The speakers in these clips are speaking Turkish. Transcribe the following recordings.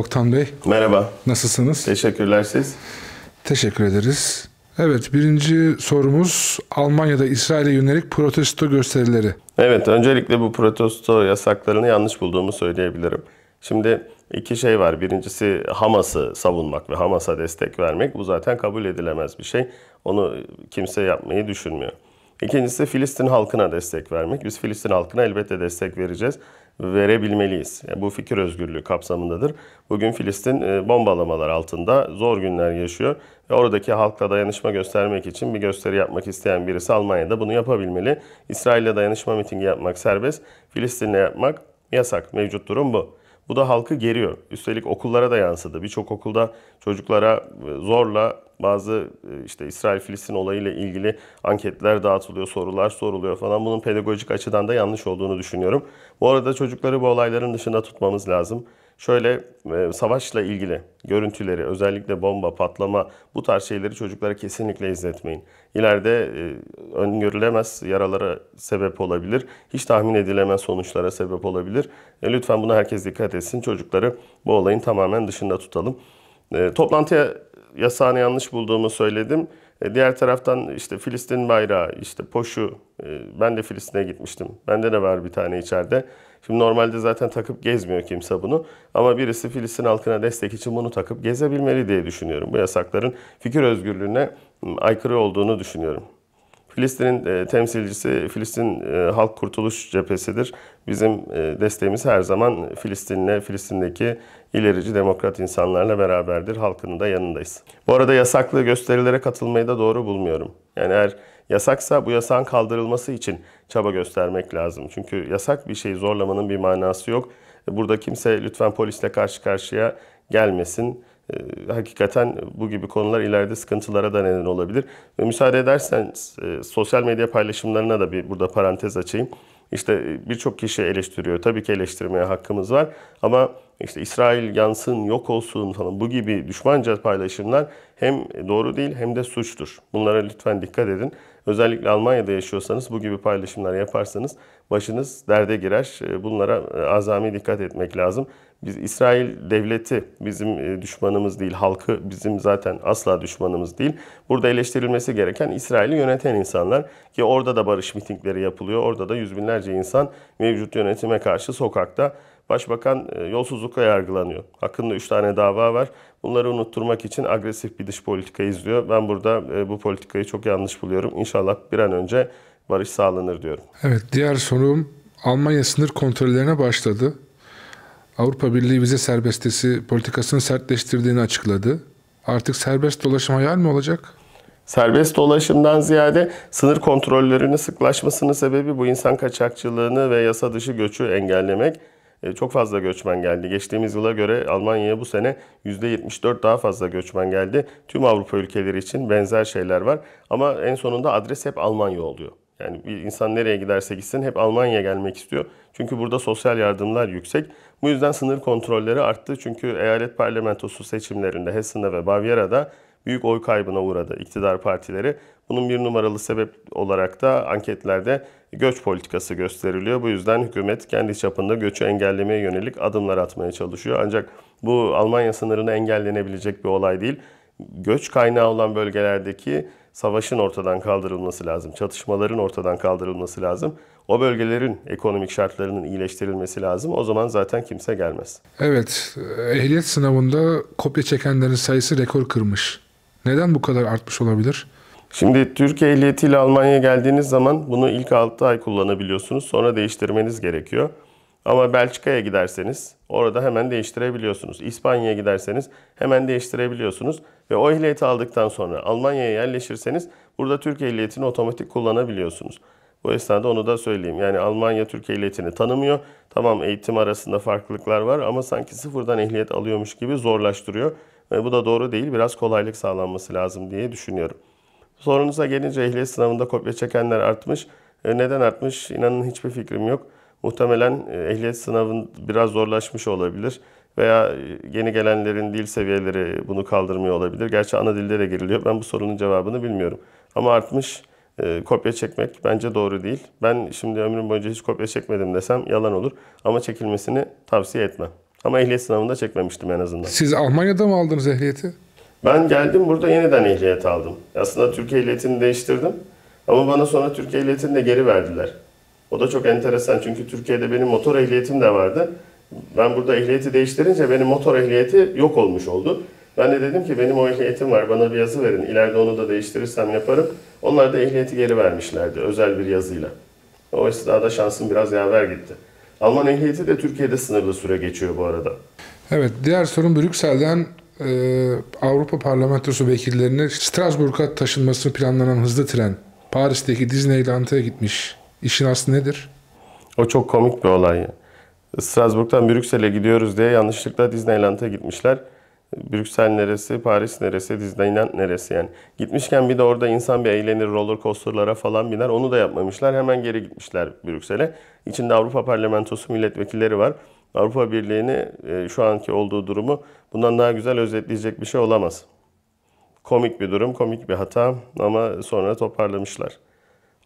Oktan Bey. Merhaba. Nasılsınız? Teşekkürler siz. Teşekkür ederiz. Evet birinci sorumuz Almanya'da İsrail'e yönelik protesto gösterileri. Evet öncelikle bu protesto yasaklarını yanlış bulduğumu söyleyebilirim. Şimdi iki şey var. Birincisi Hamas'ı savunmak ve Hamas'a destek vermek. Bu zaten kabul edilemez bir şey. Onu kimse yapmayı düşünmüyor. İkincisi Filistin halkına destek vermek. Biz Filistin halkına elbette destek vereceğiz verebilmeliyiz. Yani bu fikir özgürlüğü kapsamındadır. Bugün Filistin e, bombalamalar altında zor günler yaşıyor ve oradaki halkla dayanışma göstermek için bir gösteri yapmak isteyen birisi Almanya'da bunu yapabilmeli. İsrail'le dayanışma mitingi yapmak serbest, Filistin'le yapmak yasak. Mevcut durum bu. Bu da halkı geriyor. Üstelik okullara da yansıdı. Birçok okulda çocuklara e, zorla bazı e, işte İsrail-Filistin olayıyla ilgili anketler dağıtılıyor, sorular soruluyor falan. Bunun pedagojik açıdan da yanlış olduğunu düşünüyorum. Bu arada çocukları bu olayların dışında tutmamız lazım. Şöyle e, savaşla ilgili görüntüleri, özellikle bomba, patlama bu tarz şeyleri çocuklara kesinlikle izletmeyin. İleride e, öngörülemez yaralara sebep olabilir. Hiç tahmin edilemez sonuçlara sebep olabilir. Lütfen buna herkes dikkat etsin. Çocukları bu olayın tamamen dışında tutalım. Toplantıya yasağını yanlış bulduğumu söyledim. E, diğer taraftan işte Filistin bayrağı, işte poşu, e, ben de Filistin'e gitmiştim. Bende de var bir tane içeride. Şimdi normalde zaten takıp gezmiyor kimse bunu. Ama birisi Filistin halkına destek için bunu takıp gezebilmeli diye düşünüyorum. Bu yasakların fikir özgürlüğüne aykırı olduğunu düşünüyorum. Filistin'in e, temsilcisi Filistin e, Halk Kurtuluş Cephesi'dir. Bizim e, desteğimiz her zaman Filistin'le, Filistin'deki ilerici demokrat insanlarla beraberdir. Halkının da yanındayız. Bu arada yasaklı gösterilere katılmayı da doğru bulmuyorum. Yani eğer yasaksa bu yasağın kaldırılması için çaba göstermek lazım. Çünkü yasak bir şeyi zorlamanın bir manası yok. E, burada kimse lütfen polisle karşı karşıya gelmesin. Ee, hakikaten bu gibi konular ileride sıkıntılara da neden olabilir. Ve müsaade edersen e, sosyal medya paylaşımlarına da bir burada parantez açayım. İşte e, birçok kişi eleştiriyor. Tabii ki eleştirmeye hakkımız var ama işte İsrail yansın, yok olsun falan bu gibi düşmanca paylaşımlar hem doğru değil hem de suçtur. Bunlara lütfen dikkat edin. Özellikle Almanya'da yaşıyorsanız bu gibi paylaşımlar yaparsanız başınız derde girer. Ee, bunlara e, azami dikkat etmek lazım. Biz İsrail devleti bizim e, düşmanımız değil, halkı bizim zaten asla düşmanımız değil. Burada eleştirilmesi gereken İsrail'i yöneten insanlar ki orada da barış mitingleri yapılıyor. Orada da yüz binlerce insan mevcut yönetime karşı sokakta. Başbakan e, yolsuzlukla yargılanıyor. Hakkında 3 tane dava var. Bunları unutturmak için agresif bir dış politika izliyor. Ben burada e, bu politikayı çok yanlış buluyorum. İnşallah bir an önce barış sağlanır diyorum. Evet diğer sorum Almanya sınır kontrollerine başladı. Avrupa Birliği vize serbestesi politikasını sertleştirdiğini açıkladı. Artık serbest dolaşım hayal mi olacak? Serbest dolaşımdan ziyade sınır kontrollerinin sıklaşmasının sebebi bu insan kaçakçılığını ve yasa dışı göçü engellemek. E, çok fazla göçmen geldi. Geçtiğimiz yıla göre Almanya'ya bu sene %74 daha fazla göçmen geldi. Tüm Avrupa ülkeleri için benzer şeyler var. Ama en sonunda adres hep Almanya oluyor. Yani bir insan nereye giderse gitsin hep Almanya'ya gelmek istiyor. Çünkü burada sosyal yardımlar yüksek. Bu yüzden sınır kontrolleri arttı. Çünkü eyalet parlamentosu seçimlerinde Hessen'de ve Bavyera'da büyük oy kaybına uğradı iktidar partileri. Bunun bir numaralı sebep olarak da anketlerde göç politikası gösteriliyor. Bu yüzden hükümet kendi çapında göçü engellemeye yönelik adımlar atmaya çalışıyor. Ancak bu Almanya sınırına engellenebilecek bir olay değil. Göç kaynağı olan bölgelerdeki savaşın ortadan kaldırılması lazım. Çatışmaların ortadan kaldırılması lazım. O bölgelerin ekonomik şartlarının iyileştirilmesi lazım. O zaman zaten kimse gelmez. Evet, ehliyet sınavında kopya çekenlerin sayısı rekor kırmış. Neden bu kadar artmış olabilir? Şimdi Türkiye ehliyetiyle Almanya'ya geldiğiniz zaman bunu ilk 6 ay kullanabiliyorsunuz. Sonra değiştirmeniz gerekiyor. Ama Belçika'ya giderseniz orada hemen değiştirebiliyorsunuz. İspanya'ya giderseniz hemen değiştirebiliyorsunuz. Ve o ehliyeti aldıktan sonra Almanya'ya yerleşirseniz burada Türkiye ehliyetini otomatik kullanabiliyorsunuz. Bu esnada onu da söyleyeyim. Yani Almanya Türkiye ehliyetini tanımıyor. Tamam eğitim arasında farklılıklar var ama sanki sıfırdan ehliyet alıyormuş gibi zorlaştırıyor. Ve bu da doğru değil. Biraz kolaylık sağlanması lazım diye düşünüyorum. Sorunuza gelince ehliyet sınavında kopya çekenler artmış. E, neden artmış? İnanın hiçbir fikrim yok. Muhtemelen e, ehliyet sınavın biraz zorlaşmış olabilir veya e, yeni gelenlerin dil seviyeleri bunu kaldırmıyor olabilir. Gerçi ana dilde de giriliyor. Ben bu sorunun cevabını bilmiyorum. Ama artmış kopya çekmek bence doğru değil. Ben şimdi ömrüm boyunca hiç kopya çekmedim desem yalan olur. Ama çekilmesini tavsiye etmem. Ama ehliyet sınavında çekmemiştim en azından. Siz Almanya'da mı aldınız ehliyeti? Ben geldim burada yeniden ehliyet aldım. Aslında Türkiye ehliyetini değiştirdim. Ama bana sonra Türkiye ehliyetini de geri verdiler. O da çok enteresan çünkü Türkiye'de benim motor ehliyetim de vardı. Ben burada ehliyeti değiştirince benim motor ehliyeti yok olmuş oldu. Ben de dedim ki benim o ehliyetim var bana bir yazı verin. İleride onu da değiştirirsem yaparım. Onlar da ehliyeti geri vermişlerdi özel bir yazıyla. O esnada şansım biraz yaver gitti. Alman ehliyeti de Türkiye'de sınırlı süre geçiyor bu arada. Evet diğer sorun Brüksel'den ee, Avrupa Parlamentosu vekillerinin Strasbourg'a taşınmasını planlanan hızlı tren Paris'teki Disneyland'a gitmiş. İşin aslı nedir? O çok komik bir olay. Strasbourg'dan Brüksel'e gidiyoruz diye yanlışlıkla Disneyland'a gitmişler. Brüksel neresi, Paris neresi, Disneyland neresi yani. Gitmişken bir de orada insan bir eğlenir, roller coaster'lara falan biner. Onu da yapmamışlar. Hemen geri gitmişler Brüksel'e. İçinde Avrupa Parlamentosu milletvekilleri var. Avrupa Birliği'ni e, şu anki olduğu durumu bundan daha güzel özetleyecek bir şey olamaz. Komik bir durum, komik bir hata ama sonra toparlamışlar.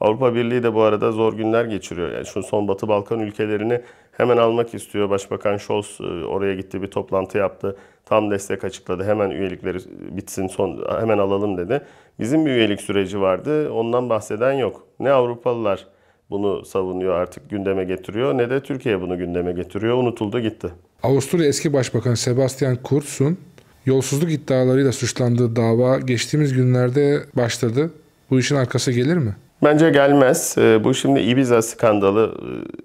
Avrupa Birliği de bu arada zor günler geçiriyor. Yani şu son Batı Balkan ülkelerini hemen almak istiyor. Başbakan Scholz e, oraya gitti bir toplantı yaptı. Tam destek açıkladı. Hemen üyelikleri bitsin son hemen alalım dedi. Bizim bir üyelik süreci vardı. Ondan bahseden yok. Ne Avrupalılar bunu savunuyor artık gündeme getiriyor ne de Türkiye bunu gündeme getiriyor. Unutuldu gitti. Avusturya eski başbakan Sebastian Kurz'un yolsuzluk iddialarıyla suçlandığı dava geçtiğimiz günlerde başladı. Bu işin arkası gelir mi? Bence gelmez. Ee, bu şimdi Ibiza skandalı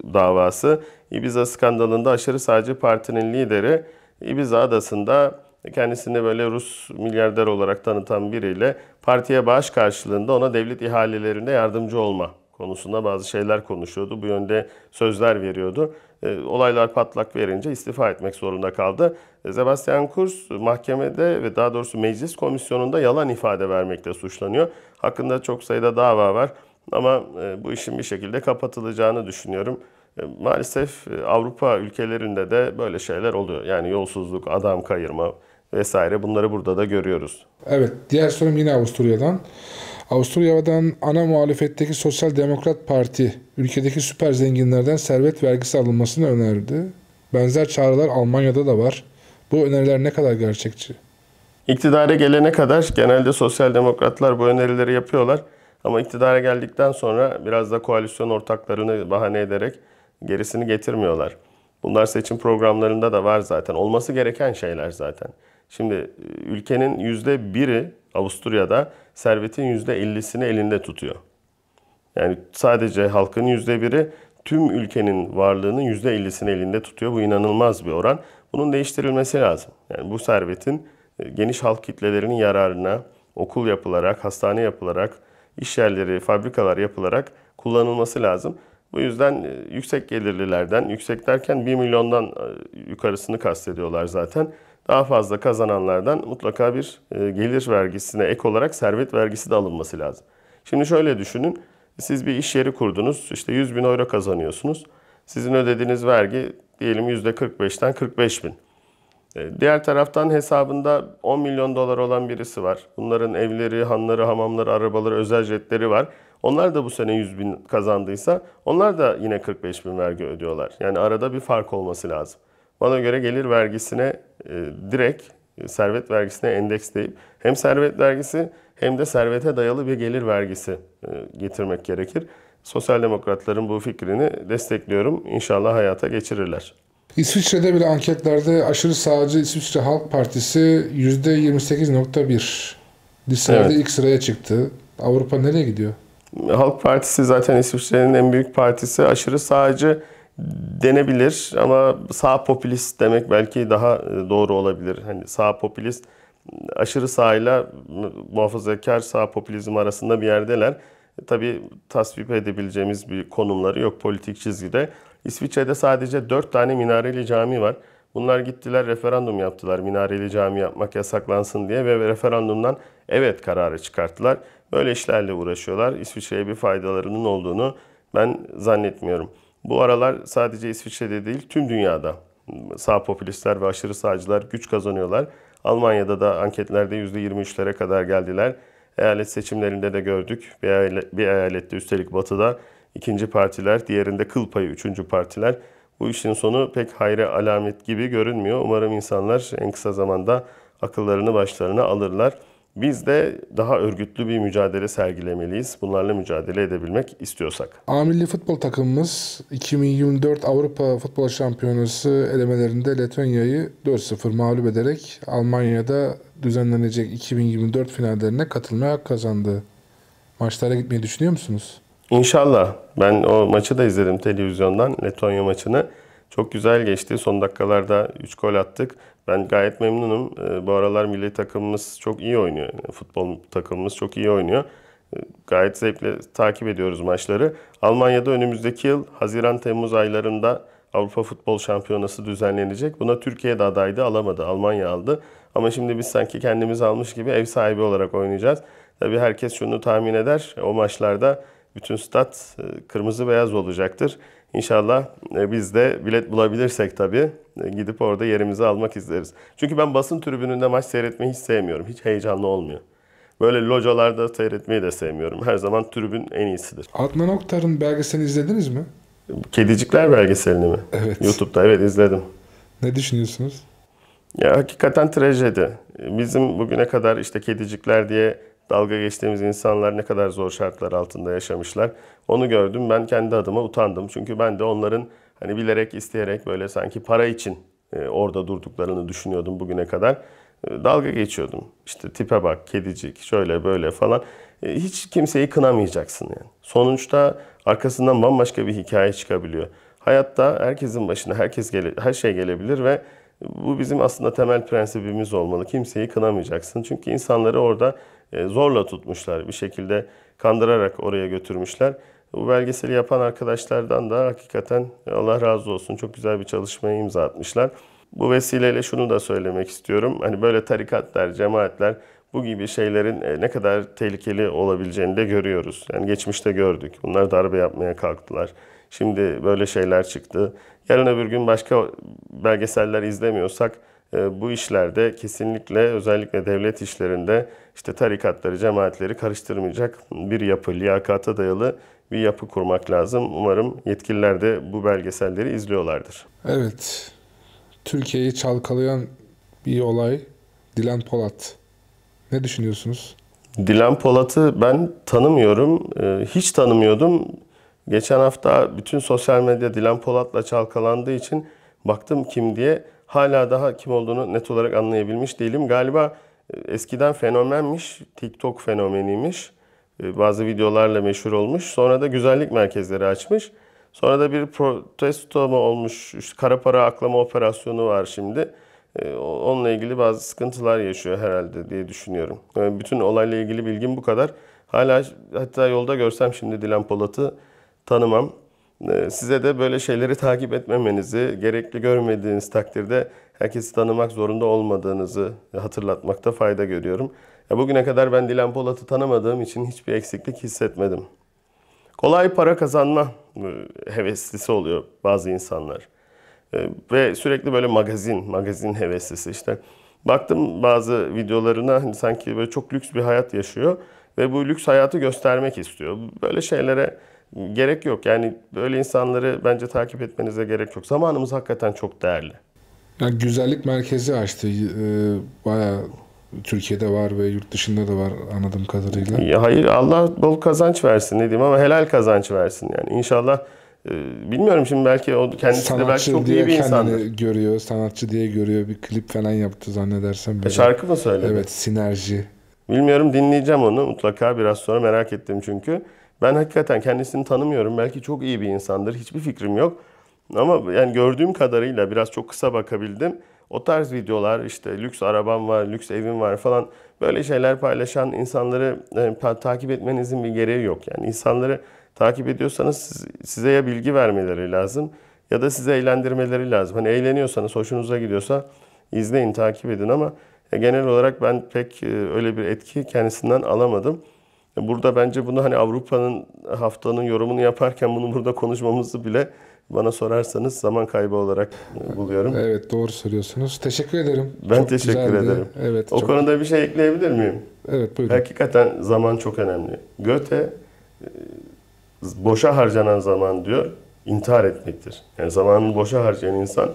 e, davası. Ibiza skandalında aşırı sağcı partinin lideri Ibiza adasında kendisini böyle Rus milyarder olarak tanıtan biriyle partiye bağış karşılığında ona devlet ihalelerinde yardımcı olma konusunda bazı şeyler konuşuyordu. Bu yönde sözler veriyordu. E, olaylar patlak verince istifa etmek zorunda kaldı. E, Sebastian Kurz mahkemede ve daha doğrusu meclis komisyonunda yalan ifade vermekle suçlanıyor. Hakkında çok sayıda dava var ama e, bu işin bir şekilde kapatılacağını düşünüyorum. maalesef Avrupa ülkelerinde de böyle şeyler oluyor. Yani yolsuzluk, adam kayırma vesaire bunları burada da görüyoruz. Evet, diğer sorum yine Avusturya'dan. Avusturya'dan ana muhalefetteki Sosyal Demokrat Parti ülkedeki süper zenginlerden servet vergisi alınmasını önerdi. Benzer çağrılar Almanya'da da var. Bu öneriler ne kadar gerçekçi? İktidara gelene kadar genelde sosyal demokratlar bu önerileri yapıyorlar. Ama iktidara geldikten sonra biraz da koalisyon ortaklarını bahane ederek gerisini getirmiyorlar. Bunlar seçim programlarında da var zaten. Olması gereken şeyler zaten. Şimdi ülkenin yüzde biri Avusturya'da servetin %50'sini elinde tutuyor. Yani sadece halkın %1'i tüm ülkenin varlığının %50'sini elinde tutuyor. Bu inanılmaz bir oran. Bunun değiştirilmesi lazım. Yani bu servetin e, geniş halk kitlelerinin yararına okul yapılarak, hastane yapılarak, iş yerleri, fabrikalar yapılarak kullanılması lazım. Bu yüzden e, yüksek gelirlilerden, yüksek derken 1 milyondan e, yukarısını kastediyorlar zaten daha fazla kazananlardan mutlaka bir e, gelir vergisine ek olarak servet vergisi de alınması lazım. Şimdi şöyle düşünün. Siz bir iş yeri kurdunuz. işte 100 bin euro kazanıyorsunuz. Sizin ödediğiniz vergi diyelim %45'ten 45 bin. E, diğer taraftan hesabında 10 milyon dolar olan birisi var. Bunların evleri, hanları, hamamları, arabaları, özel jetleri var. Onlar da bu sene 100 bin kazandıysa onlar da yine 45 bin vergi ödüyorlar. Yani arada bir fark olması lazım. Bana göre gelir vergisine e, direkt servet vergisine endeksleyip hem servet vergisi hem de servete dayalı bir gelir vergisi e, getirmek gerekir. Sosyal demokratların bu fikrini destekliyorum. İnşallah hayata geçirirler. İsviçre'de bile anketlerde aşırı sağcı İsviçre Halk Partisi %28.1. Liselerde evet. ilk sıraya çıktı. Avrupa nereye gidiyor? Halk Partisi zaten İsviçre'nin en büyük partisi. Aşırı sağcı denebilir ama sağ popülist demek belki daha e, doğru olabilir. Hani sağ popülist aşırı sağ sağyla muhafazakar sağ popülizm arasında bir yerdeler. E, Tabi tasvip edebileceğimiz bir konumları yok politik çizgide. İsviçre'de sadece 4 tane minareli cami var. Bunlar gittiler referandum yaptılar. Minareli cami yapmak yasaklansın diye ve referandumdan evet kararı çıkarttılar. Böyle işlerle uğraşıyorlar. İsviçre'ye bir faydalarının olduğunu ben zannetmiyorum. Bu aralar sadece İsviçre'de değil tüm dünyada sağ popülistler ve aşırı sağcılar güç kazanıyorlar. Almanya'da da anketlerde %23'lere kadar geldiler. Eyalet seçimlerinde de gördük. Bir, eyalet, bir eyalette üstelik batıda ikinci partiler, diğerinde kıl payı üçüncü partiler. Bu işin sonu pek hayre alamet gibi görünmüyor. Umarım insanlar en kısa zamanda akıllarını başlarına alırlar. Biz de daha örgütlü bir mücadele sergilemeliyiz. Bunlarla mücadele edebilmek istiyorsak. A futbol takımımız 2024 Avrupa Futbol Şampiyonası elemelerinde Letonya'yı 4-0 mağlup ederek Almanya'da düzenlenecek 2024 finallerine katılmaya kazandı. Maçlara gitmeyi düşünüyor musunuz? İnşallah. Ben o maçı da izledim televizyondan. Letonya maçını. Çok güzel geçti. Son dakikalarda 3 gol attık. Ben gayet memnunum. Ee, bu aralar milli takımımız çok iyi oynuyor. Yani futbol takımımız çok iyi oynuyor. Ee, gayet zevkle takip ediyoruz maçları. Almanya'da önümüzdeki yıl Haziran-Temmuz aylarında Avrupa Futbol Şampiyonası düzenlenecek. Buna Türkiye de adaydı, alamadı. Almanya aldı. Ama şimdi biz sanki kendimiz almış gibi ev sahibi olarak oynayacağız. Tabii herkes şunu tahmin eder. O maçlarda bütün stat e, kırmızı beyaz olacaktır. İnşallah e, biz de bilet bulabilirsek tabii e, gidip orada yerimizi almak isteriz. Çünkü ben basın tribününde maç seyretmeyi hiç sevmiyorum. Hiç heyecanlı olmuyor. Böyle localarda seyretmeyi de sevmiyorum. Her zaman tribün en iyisidir. Adnan Oktar'ın belgeselini izlediniz mi? Kedicikler belgeselini mi? Evet. YouTube'da evet izledim. Ne düşünüyorsunuz? Ya hakikaten trajedi. Bizim bugüne kadar işte kedicikler diye dalga geçtiğimiz insanlar ne kadar zor şartlar altında yaşamışlar. Onu gördüm ben kendi adıma utandım. Çünkü ben de onların hani bilerek isteyerek böyle sanki para için e, orada durduklarını düşünüyordum bugüne kadar. E, dalga geçiyordum. İşte tipe bak, kedicik, şöyle böyle falan. E, hiç kimseyi kınamayacaksın yani. Sonuçta arkasından bambaşka bir hikaye çıkabiliyor. Hayatta herkesin başına herkes gele, her şey gelebilir ve bu bizim aslında temel prensibimiz olmalı. Kimseyi kınamayacaksın. Çünkü insanları orada e, zorla tutmuşlar. Bir şekilde kandırarak oraya götürmüşler. Bu belgeseli yapan arkadaşlardan da hakikaten Allah razı olsun çok güzel bir çalışmaya imza atmışlar. Bu vesileyle şunu da söylemek istiyorum. Hani böyle tarikatlar, cemaatler bu gibi şeylerin e, ne kadar tehlikeli olabileceğini de görüyoruz. Yani geçmişte gördük. Bunlar darbe yapmaya kalktılar. Şimdi böyle şeyler çıktı. Yarın öbür gün başka belgeseller izlemiyorsak ee, bu işlerde kesinlikle özellikle devlet işlerinde işte tarikatları, cemaatleri karıştırmayacak bir yapı, liyakata dayalı bir yapı kurmak lazım. Umarım yetkililer de bu belgeselleri izliyorlardır. Evet. Türkiye'yi çalkalayan bir olay Dilan Polat. Ne düşünüyorsunuz? Dilan Polat'ı ben tanımıyorum. Ee, hiç tanımıyordum. Geçen hafta bütün sosyal medya Dilan Polat'la çalkalandığı için baktım kim diye hala daha kim olduğunu net olarak anlayabilmiş değilim. Galiba e, eskiden fenomenmiş, TikTok fenomeniymiş. E, bazı videolarla meşhur olmuş. Sonra da güzellik merkezleri açmış. Sonra da bir protesto mu olmuş, işte kara para aklama operasyonu var şimdi. E, onunla ilgili bazı sıkıntılar yaşıyor herhalde diye düşünüyorum. Yani bütün olayla ilgili bilgim bu kadar. Hala hatta yolda görsem şimdi Dilan Polat'ı tanımam. Ee, size de böyle şeyleri takip etmemenizi, gerekli görmediğiniz takdirde herkesi tanımak zorunda olmadığınızı hatırlatmakta fayda görüyorum. Ya bugüne kadar ben Dilan Polat'ı tanımadığım için hiçbir eksiklik hissetmedim. Kolay para kazanma e, heveslisi oluyor bazı insanlar. E, ve sürekli böyle magazin, magazin heveslisi işte. Baktım bazı videolarına hani sanki böyle çok lüks bir hayat yaşıyor ve bu lüks hayatı göstermek istiyor. Böyle şeylere gerek yok. Yani böyle insanları bence takip etmenize gerek yok. Zamanımız hakikaten çok değerli. Yani güzellik merkezi açtı. Ee, bayağı Türkiye'de var ve yurt dışında da var anladığım kadarıyla. hayır Allah bol kazanç versin dedim ama helal kazanç versin yani. İnşallah e, bilmiyorum şimdi belki o kendisi sanatçı de belki çok diye iyi bir insandır. görüyor, sanatçı diye görüyor. Bir klip falan yaptı zannedersem. Böyle. E şarkı mı söyledi? Evet, sinerji. Bilmiyorum dinleyeceğim onu mutlaka biraz sonra merak ettim çünkü. Ben hakikaten kendisini tanımıyorum. Belki çok iyi bir insandır. Hiçbir fikrim yok. Ama yani gördüğüm kadarıyla biraz çok kısa bakabildim. O tarz videolar işte lüks arabam var, lüks evim var falan böyle şeyler paylaşan insanları e, takip etmenizin bir gereği yok. Yani insanları takip ediyorsanız size ya bilgi vermeleri lazım ya da size eğlendirmeleri lazım. Hani eğleniyorsanız, hoşunuza gidiyorsa izleyin, takip edin ama e, genel olarak ben pek e, öyle bir etki kendisinden alamadım. Burada bence bunu hani Avrupa'nın haftanın yorumunu yaparken bunu burada konuşmamızı bile bana sorarsanız zaman kaybı olarak e, buluyorum. Evet doğru söylüyorsunuz. Teşekkür ederim. Ben çok teşekkür güzeldi. ederim. Evet. O çok... konuda bir şey ekleyebilir miyim? Evet buyurun. Hakikaten zaman çok önemli. Göte e, boşa harcanan zaman diyor intihar etmektir. Yani zamanını boşa harcayan insan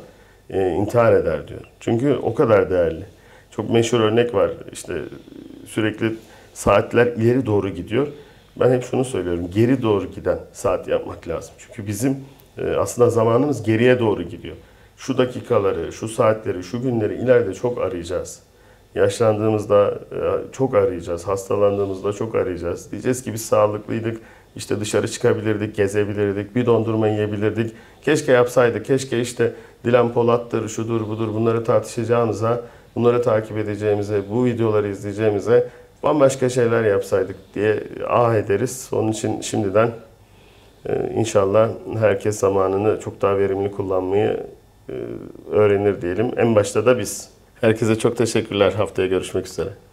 e, intihar eder diyor. Çünkü o kadar değerli. Çok meşhur örnek var. İşte sürekli saatler ileri doğru gidiyor. Ben hep şunu söylüyorum. Geri doğru giden saat yapmak lazım. Çünkü bizim e, aslında zamanımız geriye doğru gidiyor. Şu dakikaları, şu saatleri, şu günleri ileride çok arayacağız. Yaşlandığımızda e, çok arayacağız, hastalandığımızda çok arayacağız. Diyeceğiz ki biz sağlıklıydık, işte dışarı çıkabilirdik, gezebilirdik, bir dondurma yiyebilirdik. Keşke yapsaydık, keşke işte Dilan Polat'tır, şudur budur bunları tartışacağımıza, bunları takip edeceğimize, bu videoları izleyeceğimize bambaşka şeyler yapsaydık diye ah ederiz. Onun için şimdiden e, inşallah herkes zamanını çok daha verimli kullanmayı e, öğrenir diyelim. En başta da biz. Herkese çok teşekkürler. Haftaya görüşmek üzere.